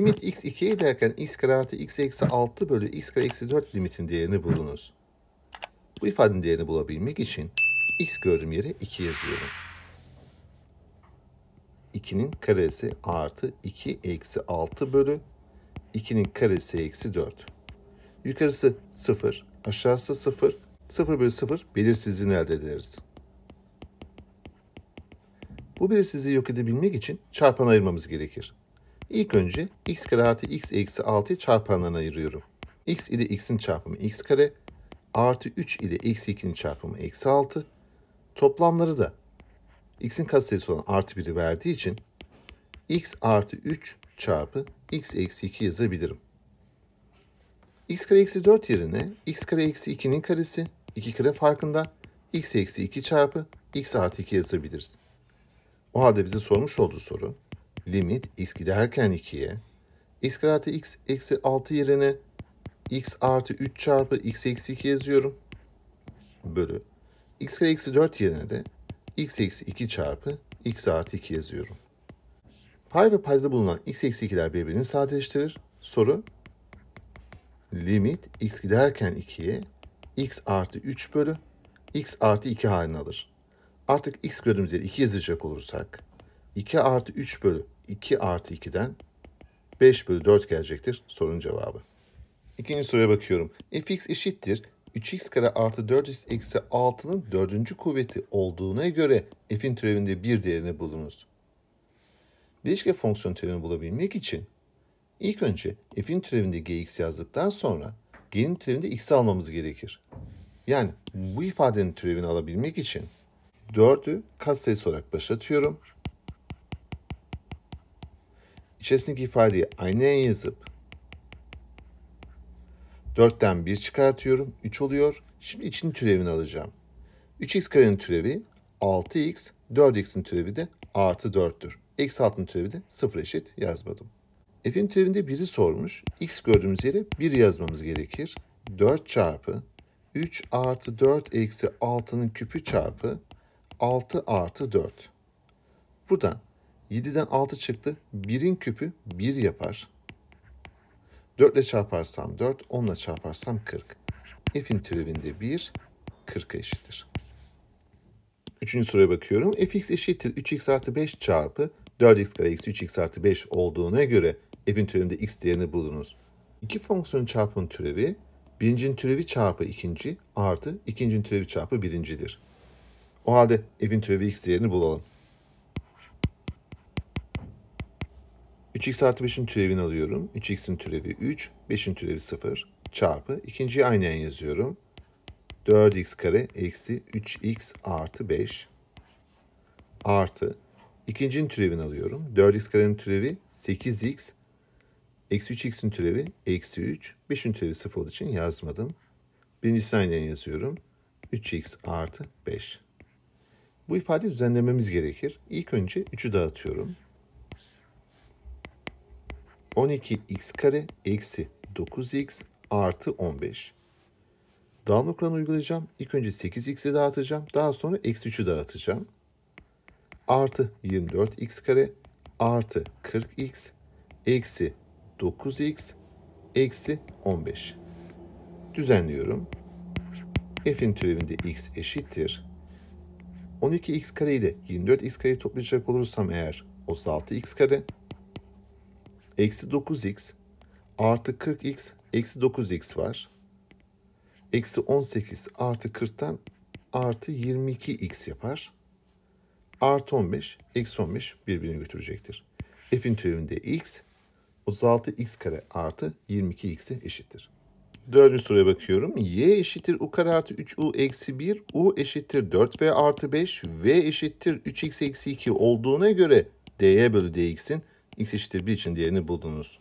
Limit x 2'ye derken x kare artı x eksi 6 bölü x kare eksi 4 limitin değerini bulunuz. Bu ifadenin değerini bulabilmek için x gördüğüm yere 2 yazıyorum. 2'nin karesi artı 2 eksi 6 bölü 2'nin karesi eksi 4. Yukarısı 0, aşağısı 0, 0 bölü 0 belirsizliğini elde ederiz. Bu belirsizliği yok edebilmek için çarpan ayırmamız gerekir. İlk önce x kare artı x eksi 6'yı çarpanlarına ayırıyorum. x ile x'in çarpımı x kare artı 3 ile eksi 2'nin çarpımı eksi 6. Toplamları da x'in katsayısı olan artı 1'i verdiği için x artı 3 çarpı x eksi 2 yazabilirim. x kare eksi 4 yerine x kare eksi 2'nin karesi 2 kare farkında x eksi 2 çarpı x artı 2 yazabiliriz. O halde bize sormuş olduğu soru limit x giderken 2'ye x karate x eksi 6 yerine x artı 3 çarpı x eksi 2 yazıyorum. Bölü. x kare eksi 4 yerine de x eksi 2 çarpı x artı 2 yazıyorum. Pay ve payda bulunan x eksi 2'ler birbirini sadeleştirir. Soru limit x giderken 2'ye x artı 3 bölü x artı 2 halini alır. Artık x gördüğümüz yere 2 yazacak olursak 2 artı 3 bölü 2 artı 2'den 5 bölü 4 gelecektir sorunun cevabı. İkinci soruya bakıyorum. fx eşittir 3x kare artı 4x eksi 6'nın dördüncü kuvveti olduğuna göre f'in türevinde bir değerini bulunuz. Bileşke fonksiyon türevini bulabilmek için ilk önce f'in türevinde gx yazdıktan sonra g'nin türevinde x'i almamız gerekir. Yani bu ifadenin türevini alabilmek için 4'ü katsayısı olarak başlatıyorum içerisindeki ifadeyi aynaya yazıp 4'ten 1 çıkartıyorum. 3 oluyor. Şimdi içinin türevini alacağım. 3x karenin türevi 6x, 4x'in türevi de artı 4'tür. X 6'nın türevi de 0 eşit yazmadım. F'in türevinde biri sormuş. X gördüğümüz yere 1 yazmamız gerekir. 4 çarpı 3 artı 4 eksi 6'nın küpü çarpı 6 artı 4. Buradan 7'den 6 çıktı. 1'in küpü 1 yapar. 4 ile çarparsam 4, 10 ile çarparsam 40. F'in türevinde 1, 40'a eşittir. Üçüncü soruya bakıyorum. fx eşittir 3x artı 5 çarpı 4x kare x 3x artı 5 olduğuna göre f'in türevinde x değerini bulunuz. İki fonksiyonun çarpımın türevi birincinin türevi çarpı ikinci artı ikincinin türevi çarpı birincidir. O halde f'in türevi x değerini bulalım. 3x artı 5'in türevini alıyorum. 3x'in türevi 3, 5'in türevi 0 çarpı. ikinciyi aynen yazıyorum. 4x kare eksi 3x artı 5 artı. ikincinin türevini alıyorum. 4x karenin türevi 8x eksi 3x'in türevi eksi 3. 5'in türevi 0 olduğu için yazmadım. Birincisi aynen yazıyorum. 3x artı 5. Bu ifade düzenlememiz gerekir. İlk önce 3'ü dağıtıyorum. 12x kare eksi 9x artı 15. Dağılma kuralını uygulayacağım. İlk önce 8x'i dağıtacağım. Daha sonra eksi 3'ü dağıtacağım. Artı 24x kare artı 40x eksi 9x eksi 15. Düzenliyorum. F'in türevinde x eşittir. 12x kare ile 24x kareyi toplayacak olursam eğer 36x kare eksi 9x artı 40x eksi 9x var. Eksi 18 artı 40'tan artı 22x yapar. Artı 15, eksi 15 birbirini götürecektir. F'in türevinde x 36x kare artı 22x'e eşittir. Dördüncü soruya bakıyorum. Y eşittir u kare artı 3u eksi 1, u eşittir 4v artı 5, v eşittir 3x eksi 2 olduğuna göre d'ye bölü dx'in x eşittir 1 için diğerini buldunuz.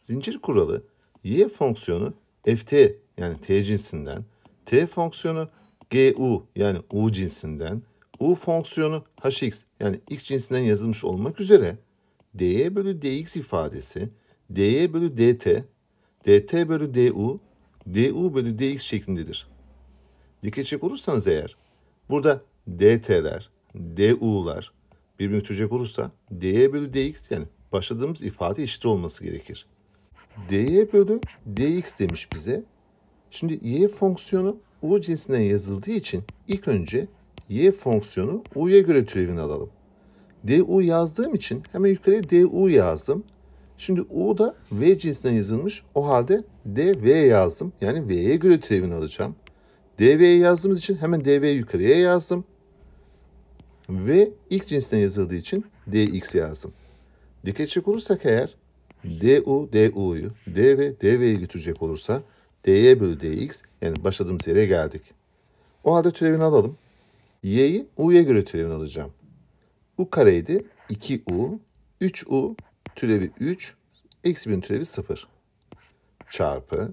Zincir kuralı y fonksiyonu ft yani t cinsinden, t fonksiyonu gu yani u cinsinden, u fonksiyonu hx yani x cinsinden yazılmış olmak üzere dy bölü dx ifadesi dy bölü dt, dt bölü du, du bölü dx şeklindedir. Dikkat çek olursanız eğer burada dt'ler, du'lar, birbirini götürecek olursa dy bölü dx yani başladığımız ifade eşit olması gerekir. dy bölü dx demiş bize. Şimdi y fonksiyonu u cinsinden yazıldığı için ilk önce y fonksiyonu u'ya göre türevini alalım. du yazdığım için hemen yukarıya du yazdım. Şimdi u da v cinsinden yazılmış. O halde dv yazdım. Yani v'ye göre türevini alacağım. Dv yazdığımız için hemen dv yukarıya yazdım ve ilk cinsinden yazıldığı için dx yazdım. Dikkat çek olursak eğer du du'yu d ve dv'ye götürecek olursa dy bölü dx yani başladığımız yere geldik. O halde türevini alalım. y'yi u'ya göre türevini alacağım. u kareydi 2u 3u türevi 3 eksi 1'in türevi 0 çarpı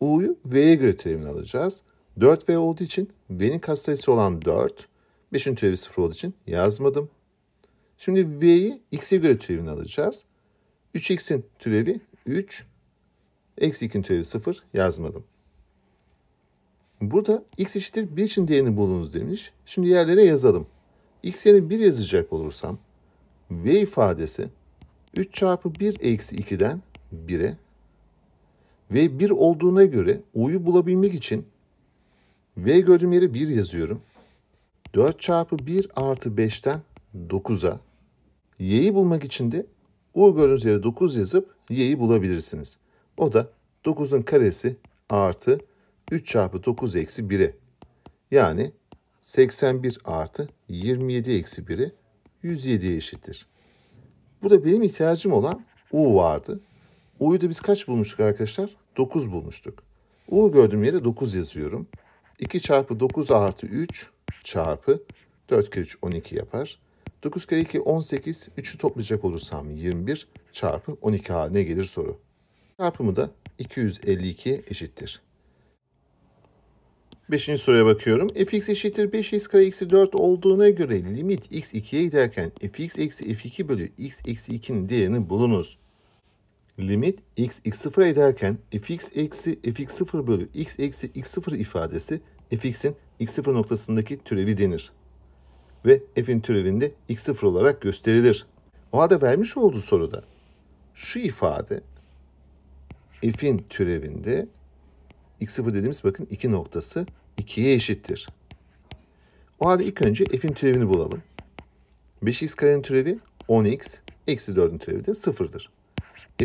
u'yu v'ye göre türevini alacağız. 4v olduğu için v'nin katsayısı olan 4 5'in türevi 0 olduğu için yazmadım. Şimdi b'yi x'e göre türevini alacağız. 3x'in türevi 3. Eksi 2'nin türevi 0 yazmadım. Burada x eşittir 1 için değerini bulunuz demiş. Şimdi yerlere yazalım. x yerine 1 yazacak olursam v ifadesi 3 çarpı 1 eksi 2'den 1'e v 1 olduğuna göre u'yu bulabilmek için v gördüğüm yere 1 yazıyorum. 4 çarpı 1 artı 5'ten 9'a. Y'yi bulmak için de U gördüğünüz yere 9 yazıp Y'yi bulabilirsiniz. O da 9'un karesi artı 3 çarpı 9 eksi 1'e. Yani 81 artı 27 eksi 1'i 107'ye eşittir. Burada benim ihtiyacım olan U vardı. U'yu da biz kaç bulmuştuk arkadaşlar? 9 bulmuştuk. U gördüğüm yere 9 yazıyorum. 2 çarpı 9 artı 3 çarpı 4 kere 3 12 yapar. 9 kere 2 18, 3'ü toplayacak olursam 21 çarpı 12 haline gelir soru. Çarpımı da 252 eşittir. Beşinci soruya bakıyorum. fx eşittir 5x kare eksi 4 olduğuna göre limit x 2'ye giderken fx eksi f2 bölü x eksi 2'nin değerini bulunuz. Limit x x0 ederken fx eksi fx0 bölü x eksi x0 ifadesi fx'in x0 noktasındaki türevi denir. Ve f'in türevinde x0 olarak gösterilir. O halde vermiş olduğu soruda şu ifade f'in türevinde x0 dediğimiz bakın 2 noktası 2'ye eşittir. O halde ilk önce f'in türevini bulalım. 5x karenin türevi 10x, eksi 4'ün türevi de 0'dır.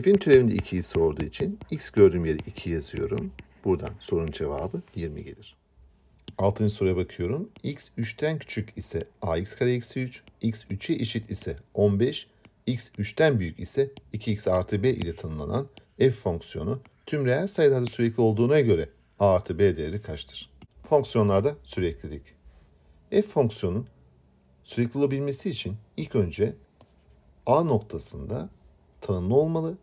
F'in türevinde 2'yi sorduğu için x gördüğüm yere 2 yazıyorum. Buradan sorunun cevabı 20 gelir. 6. soruya bakıyorum. x 3'ten küçük ise ax kare eksi 3, x 3'e eşit ise 15, x 3'ten büyük ise 2x artı b ile tanımlanan f fonksiyonu tüm reel sayılarda sürekli olduğuna göre a artı b değeri kaçtır? Fonksiyonlarda süreklilik. F fonksiyonun sürekli olabilmesi için ilk önce a noktasında tanımlı olmalı,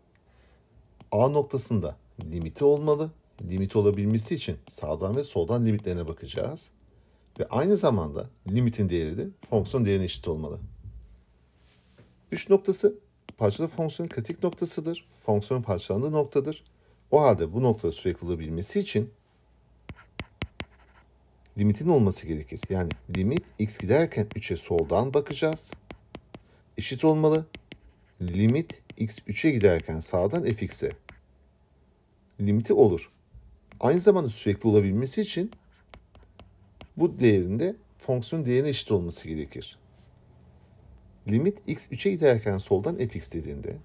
a noktasında limiti olmalı limit olabilmesi için sağdan ve soldan limitlerine bakacağız. Ve aynı zamanda limitin değeri de fonksiyon değerine eşit olmalı. Üç noktası parçalı fonksiyonun kritik noktasıdır. fonksiyonun parçalandığı noktadır. O halde bu noktada sürekli olabilmesi için limitin olması gerekir. Yani limit x giderken 3'e soldan bakacağız. Eşit olmalı. Limit x 3'e giderken sağdan fx'e. Limiti olur aynı zamanda sürekli olabilmesi için bu değerinde fonksiyon değerine eşit olması gerekir. Limit x3'e giderken soldan fx dediğinde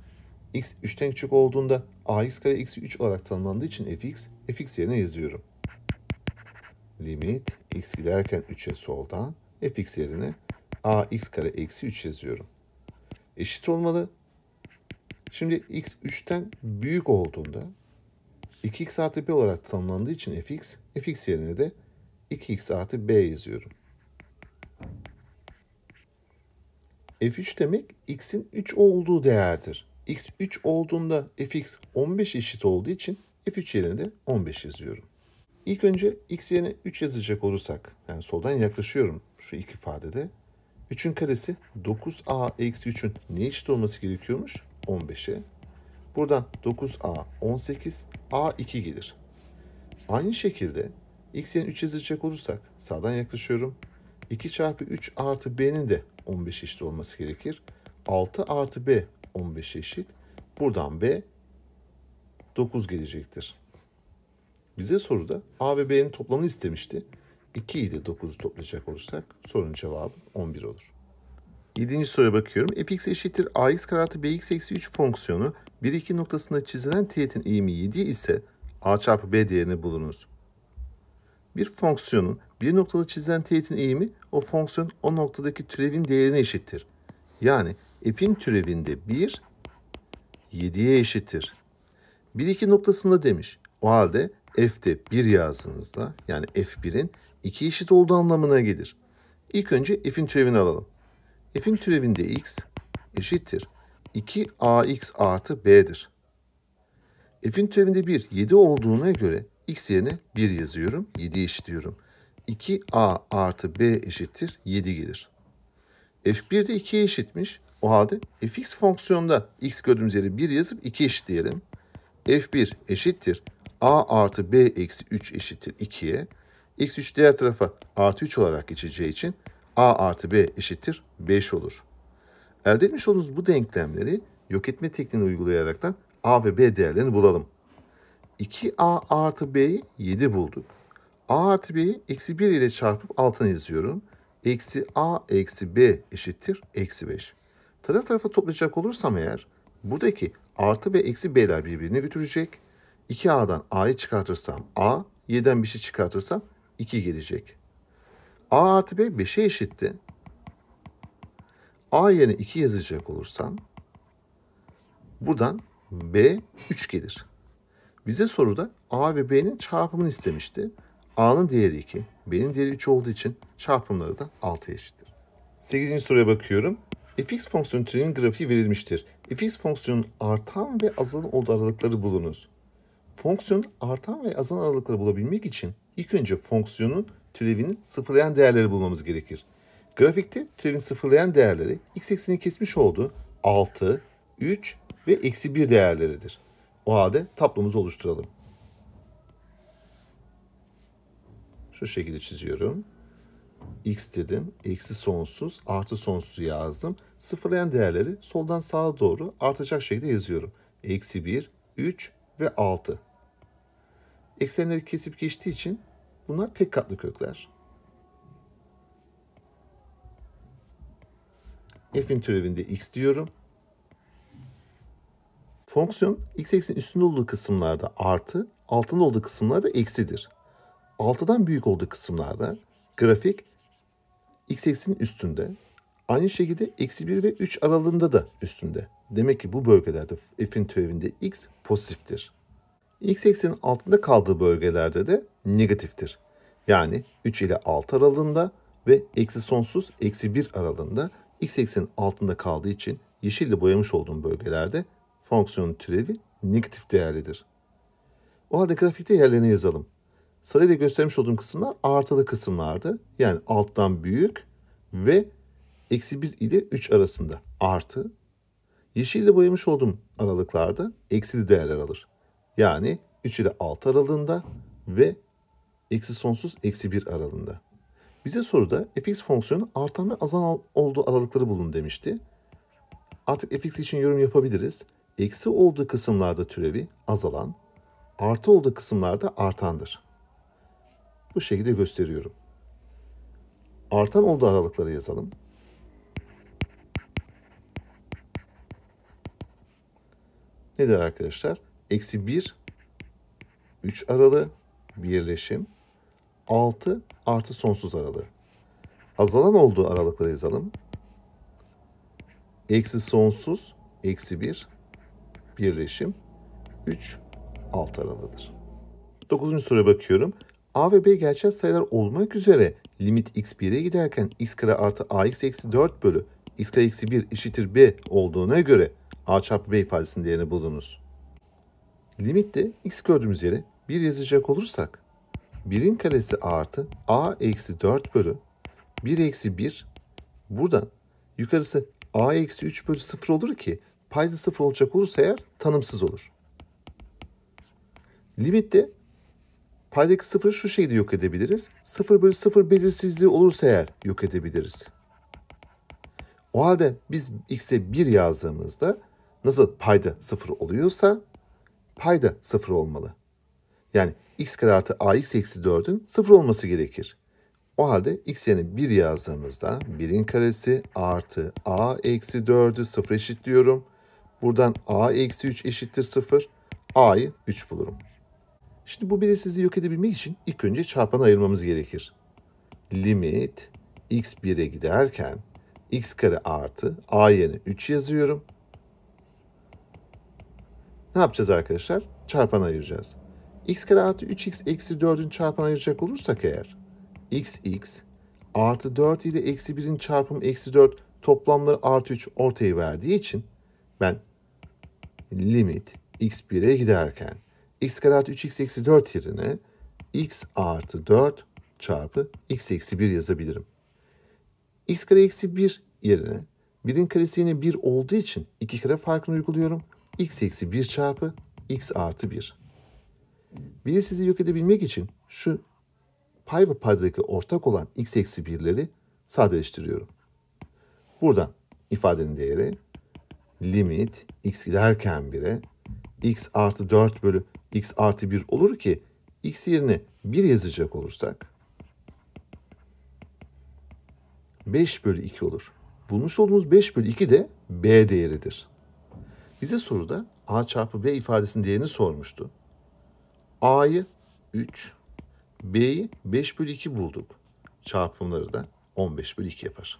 x 3'ten küçük olduğunda ax kare x 3 olarak tanımlandığı için fx, fx yerine yazıyorum. Limit x giderken 3'e soldan fx yerine ax kare eksi 3 yazıyorum. Eşit olmalı. Şimdi x 3'ten büyük olduğunda 2x artı b olarak tanımlandığı için fx, fx yerine de 2x artı b yazıyorum. f3 demek x'in 3 olduğu değerdir. x 3 olduğunda fx 15 eşit olduğu için f3 yerine de 15 yazıyorum. İlk önce x yerine 3 yazacak olursak, yani soldan yaklaşıyorum şu ilk ifadede. 3'ün karesi 9a eksi 3'ün ne eşit olması gerekiyormuş? 15'e. Buradan 9a 18 a 2 gelir. Aynı şekilde x'in 3 yazacak olursak sağdan yaklaşıyorum. 2 çarpı 3 artı b'nin de 15 eşit olması gerekir. 6 artı b 15 eşit. Buradan b 9 gelecektir. Bize soruda a ve b'nin toplamını istemişti. 2 ile 9'u toplayacak olursak sorunun cevabı 11 olur. 7. soruya bakıyorum. fx eşittir ax kare artı bx eksi 3 fonksiyonu 1 2 noktasında çizilen teğetin eğimi 7 ise a çarpı b değerini bulunuz. Bir fonksiyonun bir noktada çizilen teğetin eğimi o fonksiyon o noktadaki türevin değerine eşittir. Yani f'in türevinde 1 7'ye eşittir. 1 2 noktasında demiş. O halde f'de 1 yazdığınızda yani f1'in 2 eşit olduğu anlamına gelir. İlk önce f'in türevini alalım f'in türevinde x eşittir 2ax artı b'dir. f'in türevinde 1, 7 olduğuna göre x yerine 1 yazıyorum, 7 eşitliyorum. 2a artı b eşittir 7 gelir. f1 de 2'ye eşitmiş. O halde fx fonksiyonunda x gördüğümüz yere 1 yazıp 2 eşitleyelim. f1 eşittir a artı b eksi 3 eşittir 2'ye. x3 diğer tarafa artı 3 olarak geçeceği için a artı b eşittir 5 olur. Elde etmiş olduğumuz bu denklemleri yok etme tekniğini uygulayaraktan A ve B değerlerini bulalım. 2A artı b 7 bulduk. A artı B'yi eksi 1 ile çarpıp altına yazıyorum. Eksi A eksi B eşittir eksi 5. Taraf tarafa toplayacak olursam eğer buradaki artı ve eksi B'ler birbirine götürecek. 2A'dan A'yı çıkartırsam A, 7'den 5'i çıkartırsam 2 gelecek. A artı B 5'e eşittir. A yerine 2 yazacak olursam buradan B 3 gelir. Bize soruda A ve B'nin çarpımını istemişti. A'nın değeri 2, B'nin değeri 3 olduğu için çarpımları da 6'ya eşittir. 8. soruya bakıyorum. fx fonksiyonu türünün grafiği verilmiştir. fx fonksiyonun artan ve azalan olduğu aralıkları bulunuz. Fonksiyonun artan ve azalan aralıkları bulabilmek için ilk önce fonksiyonun türevinin sıfırlayan değerleri bulmamız gerekir. Grafikte türevin sıfırlayan değerleri x eksenini kesmiş olduğu 6, 3 ve eksi 1 değerleridir. O halde tablomuzu oluşturalım. Şu şekilde çiziyorum. x dedim, eksi sonsuz, artı sonsuz yazdım. Sıfırlayan değerleri soldan sağa doğru artacak şekilde yazıyorum. Eksi 1, 3 ve 6. Eksenleri kesip geçtiği için bunlar tek katlı kökler. f'in türevinde x diyorum. Fonksiyon x eksenin üstünde olduğu kısımlarda artı, altında olduğu kısımlarda eksidir. Altıdan büyük olduğu kısımlarda grafik x eksenin üstünde. Aynı şekilde eksi 1 ve 3 aralığında da üstünde. Demek ki bu bölgelerde f'in türevinde x pozitiftir. x eksenin altında kaldığı bölgelerde de negatiftir. Yani 3 ile 6 aralığında ve eksi sonsuz eksi 1 aralığında x eksenin altında kaldığı için yeşille boyamış olduğum bölgelerde fonksiyonun türevi negatif değerlidir. O halde grafikte yerlerini yazalım. Sarıyla göstermiş olduğum kısımlar artılı kısımlardı. Yani alttan büyük ve eksi 1 ile 3 arasında artı. Yeşille boyamış olduğum aralıklarda eksili değerler alır. Yani 3 ile 6 aralığında ve eksi sonsuz eksi 1 aralığında. Bize soruda fx fonksiyonu artan ve azalan olduğu aralıkları bulun demişti. Artık fx için yorum yapabiliriz. Eksi olduğu kısımlarda türevi azalan, artı olduğu kısımlarda artandır. Bu şekilde gösteriyorum. Artan olduğu aralıkları yazalım. Nedir arkadaşlar? Eksi 1, 3 aralı birleşim 6 artı sonsuz aralığı. Azalan olduğu aralıkları yazalım. Eksi sonsuz, eksi 1 birleşim 3 alt aralığıdır. 9. soruya bakıyorum. A ve B gerçel sayılar olmak üzere limit x 1'e giderken x kare artı ax eksi 4 bölü x kare eksi 1 eşittir b olduğuna göre a çarpı b ifadesinin değerini bulunuz. Limitte x gördüğümüz yere 1 yazacak olursak 1'in karesi artı a eksi 4 bölü 1 eksi 1 buradan yukarısı a eksi 3 bölü 0 olur ki payda 0 olacak olursa eğer tanımsız olur. Limitte paydaki 0'ı şu şekilde yok edebiliriz. 0 bölü 0 belirsizliği olursa eğer yok edebiliriz. O halde biz x'e 1 yazdığımızda nasıl payda 0 oluyorsa payda 0 olmalı. Yani x kare artı ax eksi 4'ün 0 olması gerekir. O halde x yerine 1 yazdığımızda 1'in karesi artı a eksi 4'ü 0 eşitliyorum. Buradan a eksi 3 eşittir 0. a'yı 3 bulurum. Şimdi bu belirsizliği yok edebilmek için ilk önce çarpanı ayırmamız gerekir. Limit x 1'e giderken x kare artı a yerine 3 yazıyorum. Ne yapacağız arkadaşlar? Çarpanı ayıracağız x kare artı 3x eksi 4'ün çarpanı ayıracak olursak eğer x x artı 4 ile eksi 1'in çarpımı eksi 4 toplamları artı 3 ortaya verdiği için ben limit x 1'e giderken x kare artı 3x eksi 4 yerine x artı 4 çarpı x eksi 1 yazabilirim. x kare eksi 1 yerine 1'in karesi yine 1 olduğu için 2 kare farkını uyguluyorum. x eksi 1 çarpı x artı 1. Biri sizi yok edebilmek için şu pay ve paydaki ortak olan x eksi birleri sadeleştiriyorum. Buradan ifadenin değeri limit x giderken 1'e x artı 4 bölü x artı 1 olur ki x yerine 1 yazacak olursak 5 bölü 2 olur. Bulmuş olduğumuz 5 bölü 2 de b değeridir. Bize soruda a çarpı b ifadesinin değerini sormuştu. A'yı 3, B'yi 5 bölü 2 bulduk. Çarpımları da 15 bölü 2 yapar.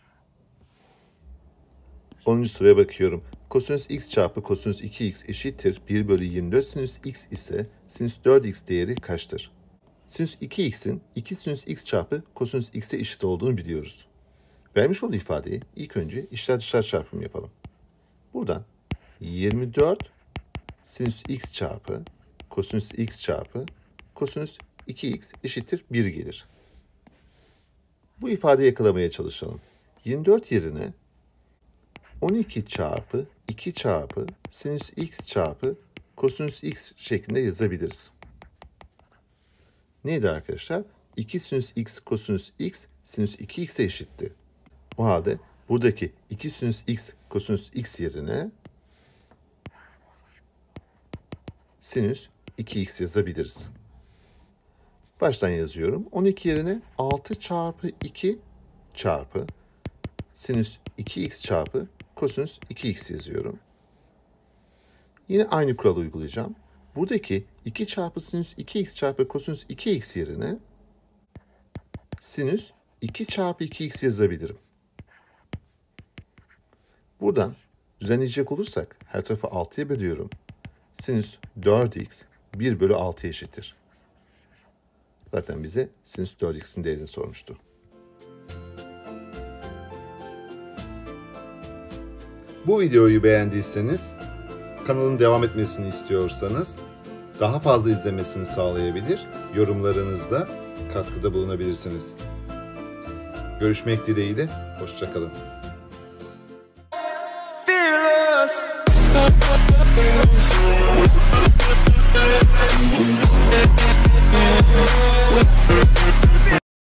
10. sıraya bakıyorum. Kosinüs x çarpı kosinüs 2x eşittir 1 bölü 24 sinüs x ise sinüs 4x değeri kaçtır? Sinüs 2x'in 2 sinüs x çarpı kosinüs x'e eşit olduğunu biliyoruz. Vermiş olduğu ifadeyi ilk önce içler dışlar çarpımı yapalım. Buradan 24 sinüs x çarpı kosinüs x çarpı kosinüs 2x eşittir 1 gelir. Bu ifadeyi yakalamaya çalışalım. 24 yerine 12 çarpı 2 çarpı sinüs x çarpı kosinüs x şeklinde yazabiliriz. Neydi arkadaşlar? 2 sinüs x kosinüs x sinüs 2x'e eşitti. O halde buradaki 2 sinüs x kosinüs x yerine sinüs 2x yazabiliriz. Baştan yazıyorum. 12 yerine 6 çarpı 2 çarpı sinüs 2x çarpı kosinüs 2x yazıyorum. Yine aynı kuralı uygulayacağım. Buradaki 2 çarpı sinüs 2x çarpı kosinüs 2x yerine sinüs 2 çarpı 2x yazabilirim. Buradan düzenleyecek olursak her tarafı 6'ya bölüyorum. Sinüs 4x 1 bölü 6 eşittir. Zaten bize sinüs 4x'in değerini sormuştu. Bu videoyu beğendiyseniz, kanalın devam etmesini istiyorsanız, daha fazla izlemesini sağlayabilir, yorumlarınızda katkıda bulunabilirsiniz. Görüşmek dileğiyle, hoşçakalın. Yeah.